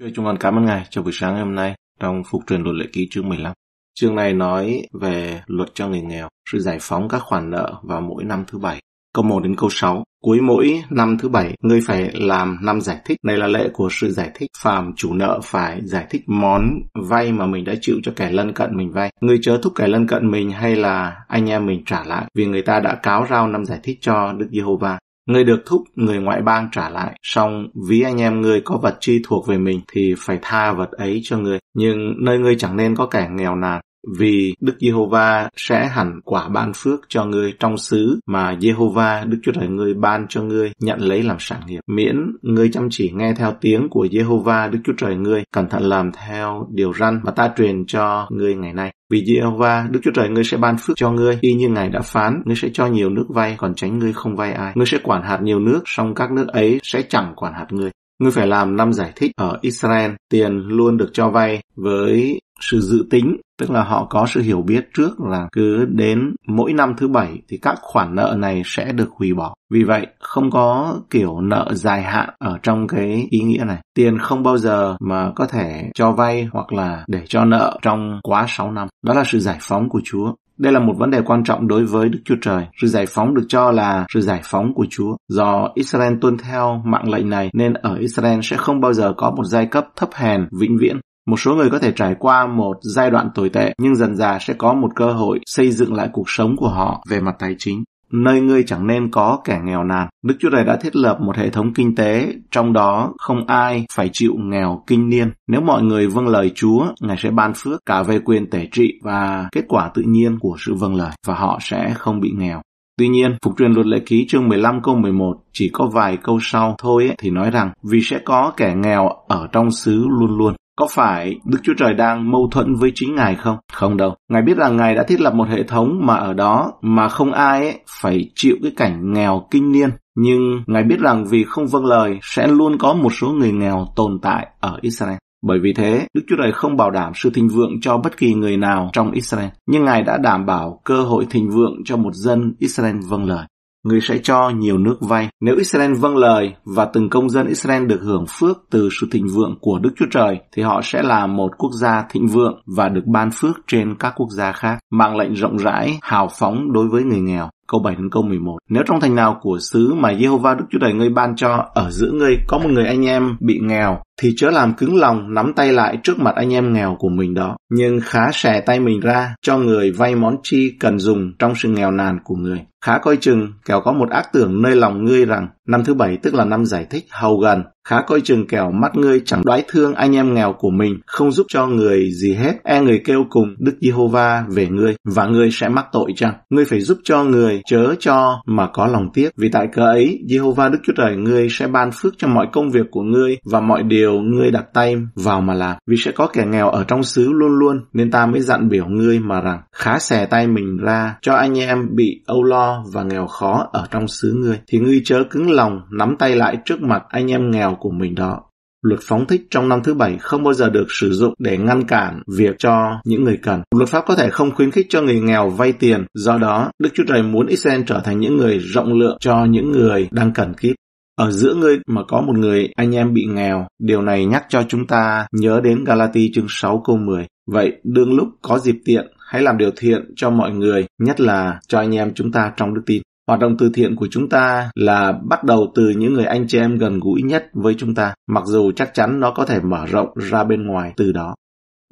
Chúa chúng con cảm ơn Ngài cho buổi sáng ngày hôm nay trong phục truyền luật lệ ký chương 15. Chương này nói về luật cho người nghèo, sự giải phóng các khoản nợ vào mỗi năm thứ bảy. Câu 1 đến câu 6. Cuối mỗi năm thứ bảy, ngươi phải làm năm giải thích. Đây là lệ của sự giải thích. Phàm chủ nợ phải giải thích món vay mà mình đã chịu cho kẻ lân cận mình vay. Ngươi chớ thúc kẻ lân cận mình hay là anh em mình trả lại vì người ta đã cáo rao năm giải thích cho Đức Giê-hô-va. Ngươi được thúc người ngoại bang trả lại, song ví anh em ngươi có vật chi thuộc về mình thì phải tha vật ấy cho ngươi. Nhưng nơi ngươi chẳng nên có kẻ nghèo nàn, vì Đức Giê-hô-va sẽ hẳn quả ban phước cho ngươi trong xứ mà Giê-hô-va Đức Chúa Trời ngươi ban cho ngươi nhận lấy làm sản nghiệp. Miễn ngươi chăm chỉ nghe theo tiếng của Giê-hô-va Đức Chúa Trời ngươi, cẩn thận làm theo điều răn mà ta truyền cho ngươi ngày nay. Vì Giê-hô-va Đức Chúa Trời ngươi sẽ ban phước cho ngươi, y như Ngài đã phán, ngươi sẽ cho nhiều nước vay, còn tránh ngươi không vay ai. Ngươi sẽ quản hạt nhiều nước, song các nước ấy sẽ chẳng quản hạt ngươi. Ngươi phải làm năm giải thích ở Israel, tiền luôn được cho vay với sự dự tính tức là họ có sự hiểu biết trước là cứ đến mỗi năm thứ bảy thì các khoản nợ này sẽ được hủy bỏ vì vậy không có kiểu nợ dài hạn ở trong cái ý nghĩa này tiền không bao giờ mà có thể cho vay hoặc là để cho nợ trong quá 6 năm đó là sự giải phóng của chúa đây là một vấn đề quan trọng đối với Đức Chúa Trời. Sự giải phóng được cho là sự giải phóng của Chúa. Do Israel tuân theo mạng lệnh này nên ở Israel sẽ không bao giờ có một giai cấp thấp hèn vĩnh viễn. Một số người có thể trải qua một giai đoạn tồi tệ nhưng dần dà sẽ có một cơ hội xây dựng lại cuộc sống của họ về mặt tài chính. Nơi ngươi chẳng nên có kẻ nghèo nàn. Đức Chúa Trời đã thiết lập một hệ thống kinh tế, trong đó không ai phải chịu nghèo kinh niên. Nếu mọi người vâng lời Chúa, Ngài sẽ ban phước cả về quyền tể trị và kết quả tự nhiên của sự vâng lời và họ sẽ không bị nghèo. Tuy nhiên, Phục truyền luật lệ ký chương 15 câu 11 chỉ có vài câu sau thôi ấy, thì nói rằng vì sẽ có kẻ nghèo ở trong xứ luôn luôn. Có phải Đức Chúa Trời đang mâu thuẫn với chính Ngài không? Không đâu. Ngài biết rằng Ngài đã thiết lập một hệ thống mà ở đó mà không ai ấy phải chịu cái cảnh nghèo kinh niên. Nhưng Ngài biết rằng vì không vâng lời sẽ luôn có một số người nghèo tồn tại ở Israel. Bởi vì thế, Đức Chúa Trời không bảo đảm sự thịnh vượng cho bất kỳ người nào trong Israel, nhưng Ngài đã đảm bảo cơ hội thịnh vượng cho một dân Israel vâng lời người sẽ cho nhiều nước vay. Nếu Israel vâng lời và từng công dân Israel được hưởng phước từ sự thịnh vượng của Đức Chúa Trời, thì họ sẽ là một quốc gia thịnh vượng và được ban phước trên các quốc gia khác. mang lệnh rộng rãi, hào phóng đối với người nghèo. Câu 7 đến câu 11. Nếu trong thành nào của xứ mà Jehovah Đức Chúa Trời ngươi ban cho, ở giữa ngươi có một người anh em bị nghèo thì chớ làm cứng lòng nắm tay lại trước mặt anh em nghèo của mình đó, nhưng khá xẻ tay mình ra cho người vay món chi cần dùng trong sự nghèo nàn của người. Khá coi chừng, kẻo có một ác tưởng nơi lòng ngươi rằng năm thứ bảy tức là năm giải thích hầu gần. Khá coi chừng kẻo mắt ngươi chẳng đoái thương anh em nghèo của mình, không giúp cho người gì hết. E người kêu cùng Đức Giê-hô-va về ngươi, và ngươi sẽ mắc tội chăng? Ngươi phải giúp cho người, chớ cho mà có lòng tiếc. Vì tại cớ ấy, Giê-hô-va Đức Chúa Trời ngươi sẽ ban phước cho mọi công việc của ngươi và mọi điều điều ngươi đặt tay vào mà làm. Vì sẽ có kẻ nghèo ở trong xứ luôn luôn, nên ta mới dặn biểu ngươi mà rằng khá xẻ tay mình ra cho anh em bị âu lo và nghèo khó ở trong xứ ngươi. Thì ngươi chớ cứng lòng nắm tay lại trước mặt anh em nghèo của mình đó luật phóng thích trong năm thứ bảy không bao giờ được sử dụng để ngăn cản việc cho những người cần. Luật pháp có thể không khuyến khích cho người nghèo vay tiền, do đó Đức Chúa Trời muốn Israel trở thành những người rộng lượng cho những người đang cần kíp ở giữa ngươi mà có một người anh em bị nghèo, điều này nhắc cho chúng ta nhớ đến Galati chương 6 câu 10. Vậy đương lúc có dịp tiện, hãy làm điều thiện cho mọi người, nhất là cho anh em chúng ta trong đức tin. Hoạt động từ thiện của chúng ta là bắt đầu từ những người anh chị em gần gũi nhất với chúng ta, mặc dù chắc chắn nó có thể mở rộng ra bên ngoài từ đó.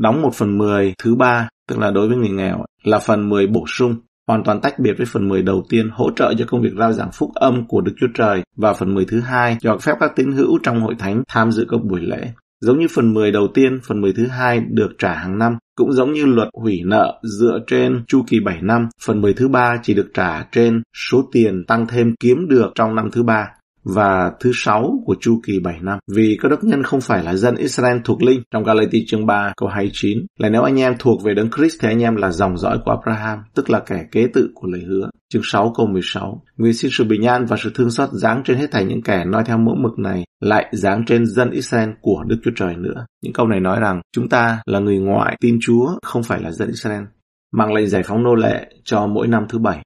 Đóng một phần mười thứ ba, tức là đối với người nghèo, là phần mười bổ sung hoàn toàn tách biệt với phần 10 đầu tiên hỗ trợ cho công việc rao giảng phúc âm của Đức Chúa Trời và phần 10 thứ hai cho phép các tín hữu trong hội thánh tham dự các buổi lễ. Giống như phần 10 đầu tiên, phần 10 thứ hai được trả hàng năm, cũng giống như luật hủy nợ dựa trên chu kỳ 7 năm, phần 10 thứ ba chỉ được trả trên số tiền tăng thêm kiếm được trong năm thứ ba và thứ sáu của chu kỳ 7 năm vì các đốc nhân không phải là dân Israel thuộc linh trong Galati chương 3 câu 29 là nếu anh em thuộc về đấng Christ thì anh em là dòng dõi của Abraham tức là kẻ kế tự của lời hứa chương 6 câu 16 Nguyện xin sự bình an và sự thương xót giáng trên hết thảy những kẻ nói theo mẫu mực này lại giáng trên dân Israel của Đức Chúa Trời nữa những câu này nói rằng chúng ta là người ngoại tin Chúa không phải là dân Israel mang lệnh giải phóng nô lệ cho mỗi năm thứ bảy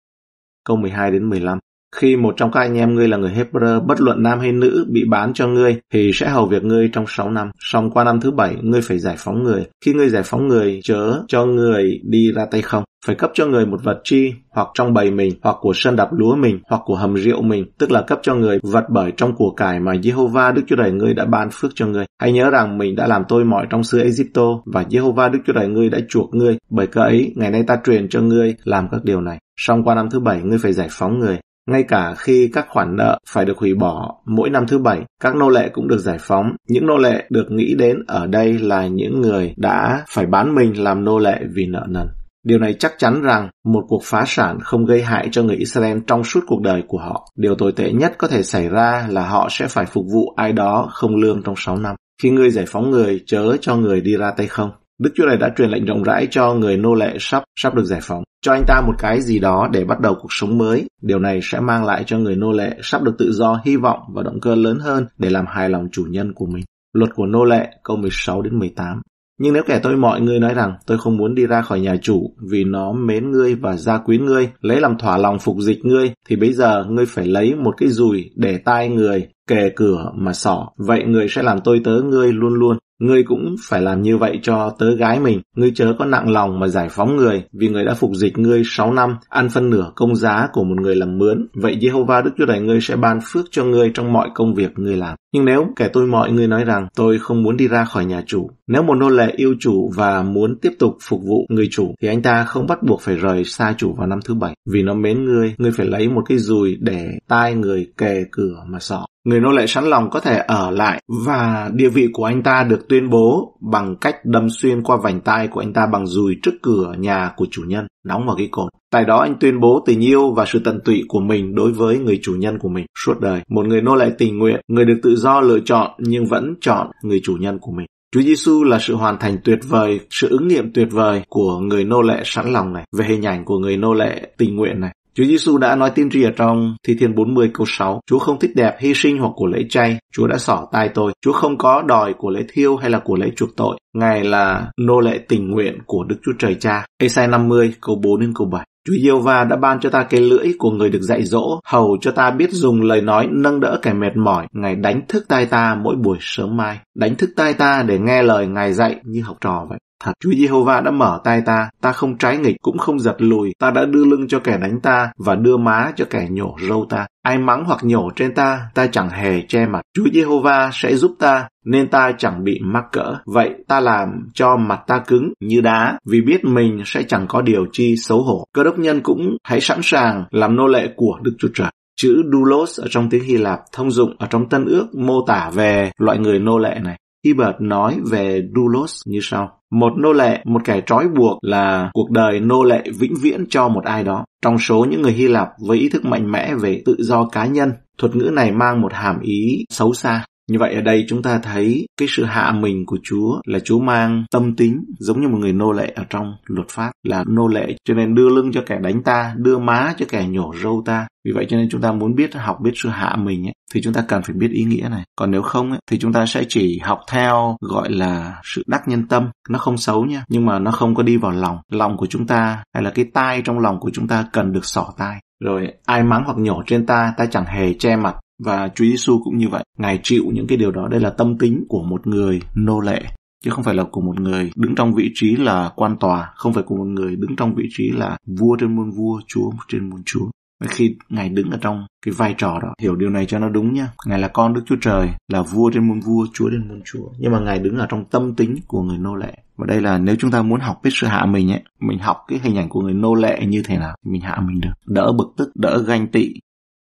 câu 12 đến 15 khi một trong các anh em ngươi là người Hebrew, bất luận nam hay nữ, bị bán cho ngươi, thì sẽ hầu việc ngươi trong sáu năm. Xong qua năm thứ bảy, ngươi phải giải phóng người. Khi ngươi giải phóng người, chớ cho người đi ra tay không. Phải cấp cho người một vật chi, hoặc trong bầy mình, hoặc của sân đạp lúa mình, hoặc của hầm rượu mình, tức là cấp cho người vật bởi trong của cải mà Jehovah Đức Chúa Trời ngươi đã ban phước cho ngươi. Hãy nhớ rằng mình đã làm tôi mọi trong xứ Egypto và Jehovah Đức Chúa Trời ngươi đã chuộc ngươi, bởi cớ ấy ngày nay ta truyền cho ngươi làm các điều này. Xong qua năm thứ bảy ngươi phải giải phóng người. Ngay cả khi các khoản nợ phải được hủy bỏ, mỗi năm thứ bảy, các nô lệ cũng được giải phóng. Những nô lệ được nghĩ đến ở đây là những người đã phải bán mình làm nô lệ vì nợ nần. Điều này chắc chắn rằng một cuộc phá sản không gây hại cho người Israel trong suốt cuộc đời của họ. Điều tồi tệ nhất có thể xảy ra là họ sẽ phải phục vụ ai đó không lương trong 6 năm. Khi ngươi giải phóng người, chớ cho người đi ra tay không. Đức Chúa này đã truyền lệnh rộng rãi cho người nô lệ sắp sắp được giải phóng, cho anh ta một cái gì đó để bắt đầu cuộc sống mới. Điều này sẽ mang lại cho người nô lệ sắp được tự do hy vọng và động cơ lớn hơn để làm hài lòng chủ nhân của mình. Luật của nô lệ câu 16 đến 18. Nhưng nếu kẻ tôi mọi người nói rằng tôi không muốn đi ra khỏi nhà chủ vì nó mến ngươi và gia quyến ngươi, lấy làm thỏa lòng phục dịch ngươi, thì bây giờ ngươi phải lấy một cái dùi để tai người, kề cửa mà sỏ. Vậy người sẽ làm tôi tớ ngươi luôn luôn Ngươi cũng phải làm như vậy cho tớ gái mình, ngươi chớ có nặng lòng mà giải phóng người, vì người đã phục dịch ngươi 6 năm, ăn phân nửa công giá của một người làm mướn. Vậy Jehovah Đức Chúa Trời ngươi sẽ ban phước cho ngươi trong mọi công việc ngươi làm. Nhưng nếu kẻ tôi mọi người nói rằng tôi không muốn đi ra khỏi nhà chủ, nếu một nô lệ yêu chủ và muốn tiếp tục phục vụ người chủ thì anh ta không bắt buộc phải rời xa chủ vào năm thứ bảy. Vì nó mến ngươi, ngươi phải lấy một cái dùi để tai người kề cửa mà sọ người nô lệ sẵn lòng có thể ở lại và địa vị của anh ta được tuyên bố bằng cách đâm xuyên qua vành tai của anh ta bằng dùi trước cửa nhà của chủ nhân, đóng vào cái cột. Tại đó anh tuyên bố tình yêu và sự tận tụy của mình đối với người chủ nhân của mình suốt đời. Một người nô lệ tình nguyện, người được tự do lựa chọn nhưng vẫn chọn người chủ nhân của mình. Chúa Giêsu là sự hoàn thành tuyệt vời, sự ứng nghiệm tuyệt vời của người nô lệ sẵn lòng này, về hình ảnh của người nô lệ tình nguyện này. Chúa Giêsu đã nói tiên tri ở trong Thi Thiên 40 câu 6, Chúa không thích đẹp hy sinh hoặc của lễ chay, Chúa đã xỏ tai tôi, Chúa không có đòi của lễ thiêu hay là của lễ chuộc tội, Ngài là nô lệ tình nguyện của Đức Chúa Trời Cha. Esai 50 câu 4 đến câu 7. Chúa Yêu Va đã ban cho ta cái lưỡi của người được dạy dỗ, hầu cho ta biết dùng lời nói nâng đỡ kẻ mệt mỏi. Ngài đánh thức tai ta mỗi buổi sớm mai, đánh thức tai ta để nghe lời Ngài dạy như học trò vậy. Thật Chúa Jehovah đã mở tay ta, ta không trái nghịch cũng không giật lùi, ta đã đưa lưng cho kẻ đánh ta và đưa má cho kẻ nhổ râu ta. Ai mắng hoặc nhổ trên ta, ta chẳng hề che mặt. Chúa Jehovah sẽ giúp ta, nên ta chẳng bị mắc cỡ. Vậy ta làm cho mặt ta cứng như đá, vì biết mình sẽ chẳng có điều chi xấu hổ. Cơ đốc nhân cũng hãy sẵn sàng làm nô lệ của Đức Chúa Trời. Chữ doulos ở trong tiếng Hy Lạp thông dụng ở trong Tân Ước mô tả về loại người nô lệ này. Ibert nói về Dulos như sau. Một nô lệ, một kẻ trói buộc là cuộc đời nô lệ vĩnh viễn cho một ai đó. Trong số những người Hy Lạp với ý thức mạnh mẽ về tự do cá nhân, thuật ngữ này mang một hàm ý xấu xa như vậy ở đây chúng ta thấy cái sự hạ mình của Chúa là Chúa mang tâm tính giống như một người nô lệ ở trong luật pháp là nô lệ cho nên đưa lưng cho kẻ đánh ta, đưa má cho kẻ nhổ râu ta. Vì vậy cho nên chúng ta muốn biết học biết sự hạ mình ấy, thì chúng ta cần phải biết ý nghĩa này. Còn nếu không ấy, thì chúng ta sẽ chỉ học theo gọi là sự đắc nhân tâm. Nó không xấu nha, nhưng mà nó không có đi vào lòng. Lòng của chúng ta hay là cái tai trong lòng của chúng ta cần được sỏ tai rồi ai mắng hoặc nhổ trên ta ta chẳng hề che mặt và Chúa Giêsu cũng như vậy, Ngài chịu những cái điều đó. Đây là tâm tính của một người nô lệ, chứ không phải là của một người đứng trong vị trí là quan tòa, không phải của một người đứng trong vị trí là vua trên muôn vua, chúa trên muôn chúa. Và khi Ngài đứng ở trong cái vai trò đó, hiểu điều này cho nó đúng nhé. Ngài là con Đức Chúa Trời, là vua trên muôn vua, chúa trên muôn chúa. Nhưng mà Ngài đứng ở trong tâm tính của người nô lệ. Và đây là nếu chúng ta muốn học biết sự hạ mình ấy, mình học cái hình ảnh của người nô lệ như thế nào, mình hạ mình được. Đỡ bực tức, đỡ ganh tị,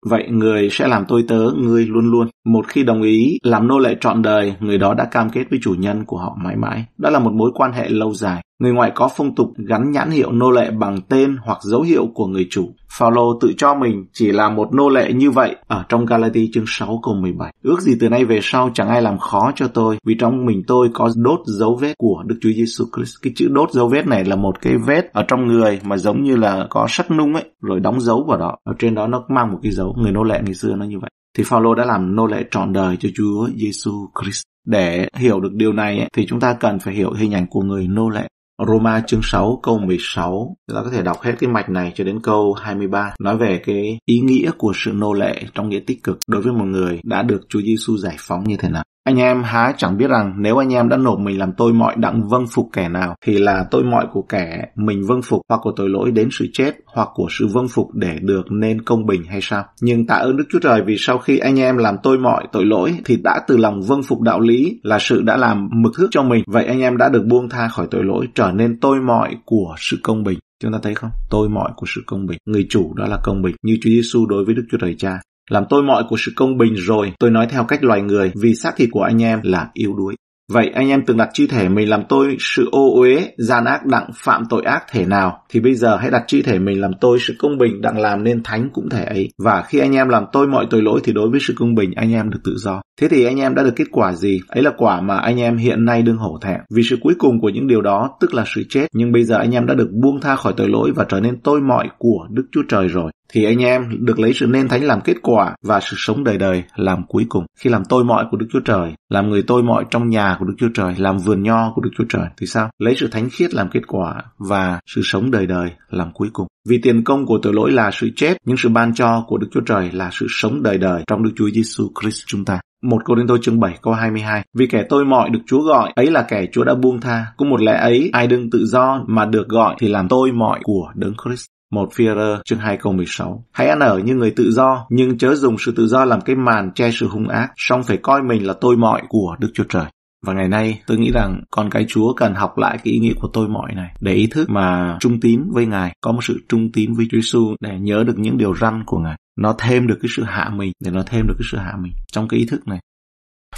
Vậy người sẽ làm tôi tớ ngươi luôn luôn. Một khi đồng ý làm nô lệ trọn đời, người đó đã cam kết với chủ nhân của họ mãi mãi. Đó là một mối quan hệ lâu dài. Người ngoại có phong tục gắn nhãn hiệu nô lệ bằng tên hoặc dấu hiệu của người chủ. Phaolô tự cho mình chỉ là một nô lệ như vậy ở trong Galati chương 6 câu 17. Ước gì từ nay về sau chẳng ai làm khó cho tôi, vì trong mình tôi có đốt dấu vết của Đức Chúa Giêsu Christ. Cái chữ đốt dấu vết này là một cái vết ở trong người mà giống như là có sắt nung ấy, rồi đóng dấu vào đó. Ở trên đó nó mang một cái dấu, người nô lệ ngày xưa nó như vậy. Thì Phaolô đã làm nô lệ trọn đời cho Chúa Giêsu Christ. Để hiểu được điều này ấy, thì chúng ta cần phải hiểu hình ảnh của người nô lệ. Roma chương 6 câu 16 chúng ta có thể đọc hết cái mạch này cho đến câu 23 nói về cái ý nghĩa của sự nô lệ trong nghĩa tích cực đối với một người đã được Chúa Giêsu giải phóng như thế nào. Anh em há chẳng biết rằng nếu anh em đã nộp mình làm tôi mọi đặng vâng phục kẻ nào thì là tôi mọi của kẻ mình vâng phục hoặc của tội lỗi đến sự chết hoặc của sự vâng phục để được nên công bình hay sao? Nhưng tạ ơn Đức Chúa Trời vì sau khi anh em làm tôi mọi tội lỗi thì đã từ lòng vâng phục đạo lý là sự đã làm mực thước cho mình. Vậy anh em đã được buông tha khỏi tội lỗi trở nên tôi mọi của sự công bình. Chúng ta thấy không? Tôi mọi của sự công bình. Người chủ đó là công bình. Như Chúa Giêsu đối với Đức Chúa Trời Cha. Làm tôi mọi của sự công bình rồi, tôi nói theo cách loài người vì xác thịt của anh em là yếu đuối. Vậy anh em từng đặt chi thể mình làm tôi sự ô uế, gian ác đặng phạm tội ác thể nào, thì bây giờ hãy đặt chi thể mình làm tôi sự công bình đặng làm nên thánh cũng thể ấy. Và khi anh em làm tôi mọi tội lỗi thì đối với sự công bình anh em được tự do. Thế thì anh em đã được kết quả gì? Ấy là quả mà anh em hiện nay đương hổ thẹn. Vì sự cuối cùng của những điều đó tức là sự chết. Nhưng bây giờ anh em đã được buông tha khỏi tội lỗi và trở nên tôi mọi của Đức Chúa Trời rồi. Thì anh em được lấy sự nên thánh làm kết quả và sự sống đời đời làm cuối cùng. Khi làm tôi mọi của Đức Chúa Trời, làm người tôi mọi trong nhà của Đức Chúa Trời, làm vườn nho của Đức Chúa Trời thì sao? Lấy sự thánh khiết làm kết quả và sự sống đời đời làm cuối cùng. Vì tiền công của tội lỗi là sự chết, nhưng sự ban cho của Đức Chúa Trời là sự sống đời đời trong Đức Chúa Giêsu Christ chúng ta. 1 Cô Đinh Tô chương 7 câu 22. Vì kẻ tôi mọi được Chúa gọi, ấy là kẻ Chúa đã buông tha. Cũng một lẽ ấy, ai đương tự do mà được gọi thì làm tôi mọi của Đấng Christ. 1 phi chương 2 câu 16. Hãy ăn ở như người tự do, nhưng chớ dùng sự tự do làm cái màn che sự hung ác, song phải coi mình là tôi mọi của Đức Chúa Trời. Và ngày nay tôi nghĩ rằng con cái Chúa cần học lại cái ý nghĩa của tôi mọi này để ý thức mà trung tín với Ngài, có một sự trung tín với Chúa Giêsu để nhớ được những điều răn của Ngài. Nó thêm được cái sự hạ mình, để nó thêm được cái sự hạ mình trong cái ý thức này.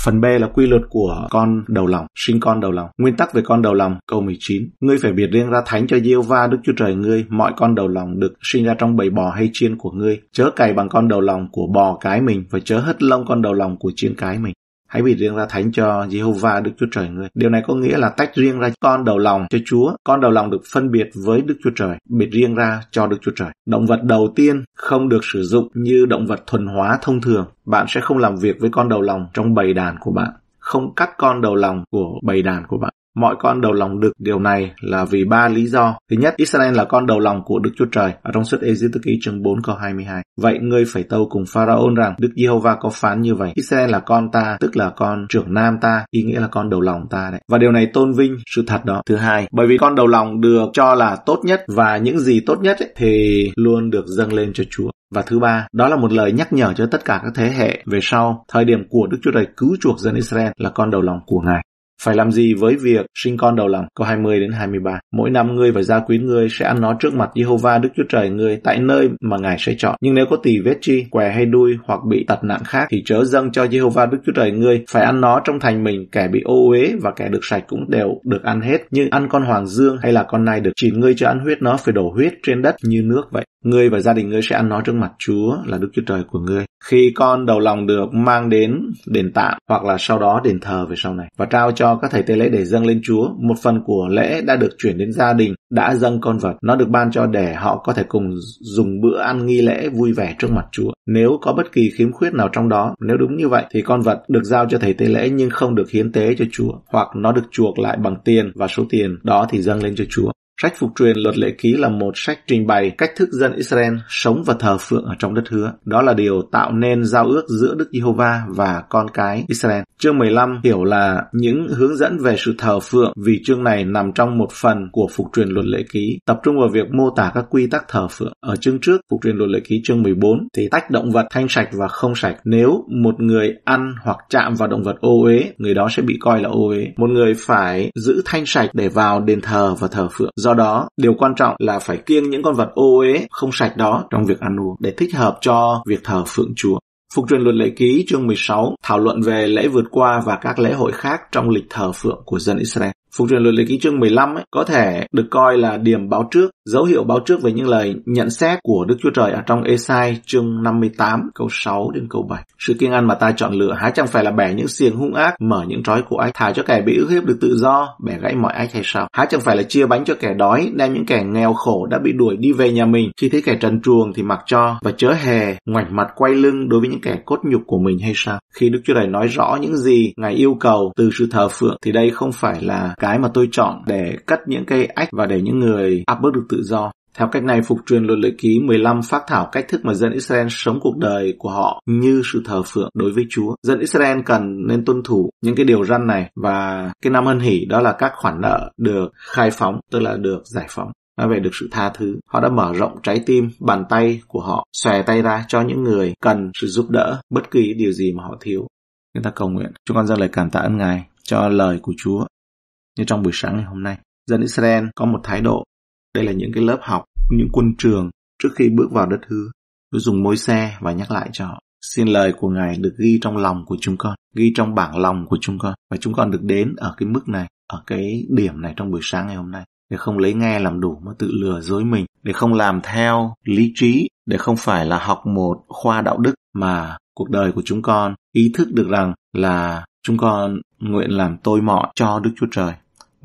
Phần B là quy luật của con đầu lòng, sinh con đầu lòng. Nguyên tắc về con đầu lòng, câu 19. Ngươi phải biệt riêng ra thánh cho Diêu va Đức Chúa Trời ngươi, mọi con đầu lòng được sinh ra trong bầy bò hay chiên của ngươi, chớ cày bằng con đầu lòng của bò cái mình và chớ hất lông con đầu lòng của chiên cái mình. Hãy bị riêng ra thánh cho Jehovah Đức Chúa Trời người. Điều này có nghĩa là tách riêng ra con đầu lòng cho Chúa. Con đầu lòng được phân biệt với Đức Chúa Trời, biệt riêng ra cho Đức Chúa Trời. Động vật đầu tiên không được sử dụng như động vật thuần hóa thông thường. Bạn sẽ không làm việc với con đầu lòng trong bầy đàn của bạn không cắt con đầu lòng của bầy đàn của bạn. Mọi con đầu lòng được điều này là vì ba lý do. Thứ nhất, Israel là con đầu lòng của Đức Chúa Trời ở trong suốt ê ký chương 4 câu 22. Vậy ngươi phải tâu cùng Pharaon rằng Đức Giê-hô-va có phán như vậy. Israel là con ta, tức là con trưởng nam ta, ý nghĩa là con đầu lòng ta đấy. Và điều này tôn vinh sự thật đó. Thứ hai, bởi vì con đầu lòng được cho là tốt nhất và những gì tốt nhất ấy, thì luôn được dâng lên cho Chúa. Và thứ ba, đó là một lời nhắc nhở cho tất cả các thế hệ về sau, thời điểm của Đức Chúa Trời cứu chuộc dân Israel là con đầu lòng của Ngài. Phải làm gì với việc sinh con đầu lòng? Câu 20 đến 23. Mỗi năm ngươi và gia quyến ngươi sẽ ăn nó trước mặt Jehovah Đức Chúa Trời ngươi tại nơi mà Ngài sẽ chọn. Nhưng nếu có tỳ vết chi, què hay đuôi hoặc bị tật nặng khác thì chớ dâng cho Jehovah Đức Chúa Trời ngươi. Phải ăn nó trong thành mình, kẻ bị ô uế và kẻ được sạch cũng đều được ăn hết. Như ăn con hoàng dương hay là con nai được chỉ ngươi cho ăn huyết nó phải đổ huyết trên đất như nước vậy. Ngươi và gia đình ngươi sẽ ăn nó trước mặt Chúa là Đức Chúa Trời của ngươi khi con đầu lòng được mang đến đền tạm hoặc là sau đó đền thờ về sau này và trao cho các thầy tế lễ để dâng lên Chúa. Một phần của lễ đã được chuyển đến gia đình đã dâng con vật. Nó được ban cho để họ có thể cùng dùng bữa ăn nghi lễ vui vẻ trước mặt Chúa. Nếu có bất kỳ khiếm khuyết nào trong đó, nếu đúng như vậy thì con vật được giao cho thầy tế lễ nhưng không được hiến tế cho Chúa hoặc nó được chuộc lại bằng tiền và số tiền đó thì dâng lên cho Chúa. Sách phục truyền Luật Lệ Ký là một sách trình bày cách thức dân Israel sống và thờ phượng ở trong đất hứa. Đó là điều tạo nên giao ước giữa Đức Giê-hô-va và con cái Israel. Chương 15 hiểu là những hướng dẫn về sự thờ phượng vì chương này nằm trong một phần của phục truyền Luật Lệ Ký, tập trung vào việc mô tả các quy tắc thờ phượng. Ở chương trước, phục truyền Luật Lệ Ký chương 14 thì tách động vật thanh sạch và không sạch. Nếu một người ăn hoặc chạm vào động vật ô uế, người đó sẽ bị coi là ô uế. Một người phải giữ thanh sạch để vào đền thờ và thờ phượng Do đó, điều quan trọng là phải kiêng những con vật ô uế không sạch đó trong việc ăn uống để thích hợp cho việc thờ phượng chúa. Phục truyền luật lệ ký chương 16 thảo luận về lễ vượt qua và các lễ hội khác trong lịch thờ phượng của dân Israel. Phục truyền luật lệ ký chương 15 ấy, có thể được coi là điểm báo trước, dấu hiệu báo trước về những lời nhận xét của Đức Chúa Trời ở trong Esai chương 58 câu 6 đến câu 7. Sự kiên ăn mà ta chọn lựa há chẳng phải là bẻ những xiềng hung ác, mở những trói của ách, thả cho kẻ bị ức hiếp được tự do, bẻ gãy mọi ách hay sao? Há chẳng phải là chia bánh cho kẻ đói, đem những kẻ nghèo khổ đã bị đuổi đi về nhà mình, khi thấy kẻ trần truồng thì mặc cho và chớ hề ngoảnh mặt quay lưng đối với những kẻ cốt nhục của mình hay sao? Khi Đức Chúa Trời nói rõ những gì Ngài yêu cầu từ sự thờ phượng thì đây không phải là cái mà tôi chọn để cắt những cây ách và để những người áp bức được tự do. Theo cách này, phục truyền luật lệ ký 15 phát thảo cách thức mà dân Israel sống cuộc đời của họ như sự thờ phượng đối với Chúa. Dân Israel cần nên tuân thủ những cái điều răn này và cái năm ân hỷ đó là các khoản nợ được khai phóng, tức là được giải phóng nói về được sự tha thứ. Họ đã mở rộng trái tim, bàn tay của họ, xòe tay ra cho những người cần sự giúp đỡ, bất kỳ điều gì mà họ thiếu. chúng ta cầu nguyện. Chúng con ra lời cảm tạ ơn Ngài cho lời của Chúa như trong buổi sáng ngày hôm nay. Dân Israel có một thái độ, đây là những cái lớp học, những quân trường trước khi bước vào đất hứa. Tôi dùng môi xe và nhắc lại cho họ. Xin lời của Ngài được ghi trong lòng của chúng con, ghi trong bảng lòng của chúng con. Và chúng con được đến ở cái mức này, ở cái điểm này trong buổi sáng ngày hôm nay. Để không lấy nghe làm đủ mà tự lừa dối mình. Để không làm theo lý trí, để không phải là học một khoa đạo đức mà cuộc đời của chúng con ý thức được rằng là chúng con nguyện làm tôi mọi cho Đức Chúa Trời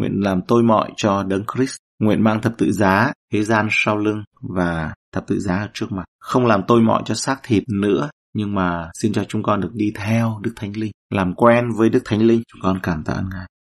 nguyện làm tôi mọi cho đấng Christ, nguyện mang thập tự giá thế gian sau lưng và thập tự giá ở trước mặt, không làm tôi mọi cho xác thịt nữa, nhưng mà xin cho chúng con được đi theo Đức Thánh Linh, làm quen với Đức Thánh Linh, chúng con cảm tạ ơn Ngài.